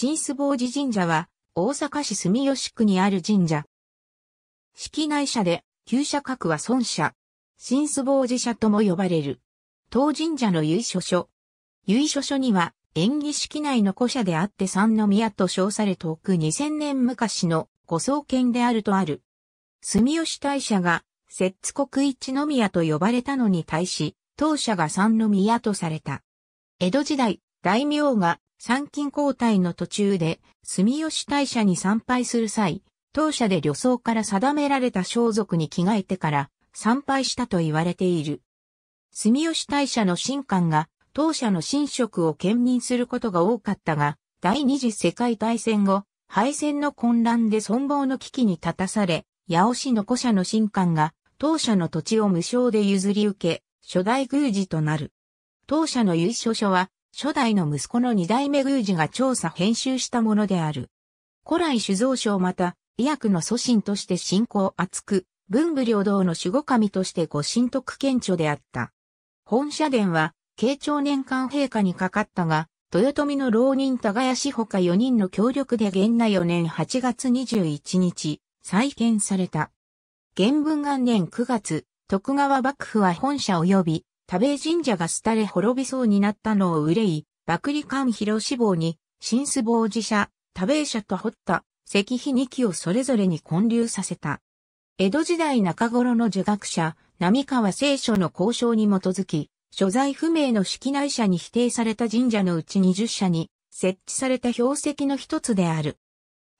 新須坊寺神社は、大阪市住吉区にある神社。式内社で、旧社格は孫社。新須坊寺社とも呼ばれる。当神社の由緒書。由緒書には、演技式内の古社であって三宮と称され遠く2000年昔の御創建であるとある。住吉大社が、摂津国一の宮と呼ばれたのに対し、当社が三宮とされた。江戸時代、大名が参勤交代の途中で、住吉大社に参拝する際、当社で旅装から定められた装束に着替えてから参拝したと言われている。住吉大社の神官が当社の神職を兼任することが多かったが、第二次世界大戦後、敗戦の混乱で存亡の危機に立たされ、八尾市の古社の神官が当社の土地を無償で譲り受け、初代宮司となる。当社の由緒書は初代の息子の二代目宮司が調査編集したものである。古来酒造省また、医薬の祖神として信仰厚く、文武両道の守護神としてご神徳顕著であった。本社殿は、慶長年間陛下にかかったが、豊臣の浪人谷氏ほか4人の協力で元那4年8月21日、再建された。元文元年9月、徳川幕府は本社及び多米神社が廃れ滅びそうになったのを憂い、幕利官広志望に、新須坊寺社、多米社と掘った石碑二基をそれぞれに建立させた。江戸時代中頃の儒学者、並川聖書の交渉に基づき、所在不明の式内社に否定された神社のうち20社に設置された標石の一つである。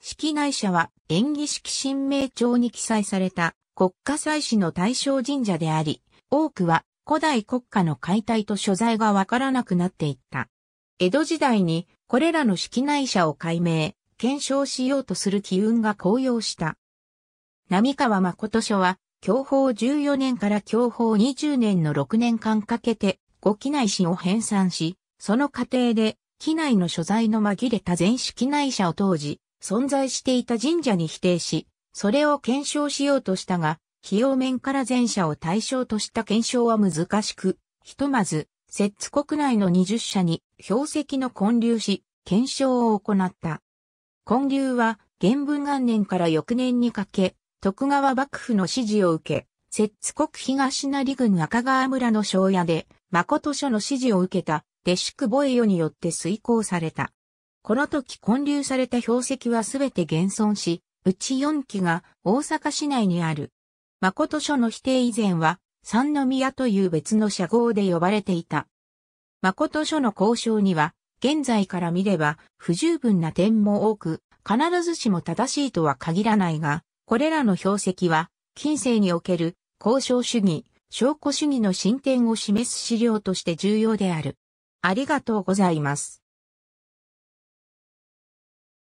式内社は演技式神明帳に記載された国家祭祀の対象神社であり、多くは古代国家の解体と所在がわからなくなっていった。江戸時代にこれらの式内者を解明、検証しようとする機運が高揚した。並川誠書は、享保14年から享保20年の6年間かけて、5機内史を編纂し、その過程で、機内の所在の紛れた全式内者を当時、存在していた神社に否定し、それを検証しようとしたが、費用面から全社を対象とした検証は難しく、ひとまず、摂津国内の20社に標石の混流し、検証を行った。混流は、元文元年から翌年にかけ、徳川幕府の指示を受け、摂津国東成郡赤川村の庄屋で、誠書の指示を受けた、弟子久保栄与によって遂行された。この時混流された標石はすべて現存し、うち4基が大阪市内にある誠書の否定以前は、三宮という別の社号で呼ばれていた。誠書の交渉には、現在から見れば不十分な点も多く、必ずしも正しいとは限らないが、これらの標石は、近世における交渉主義、証拠主義の進展を示す資料として重要である。ありがとうございます。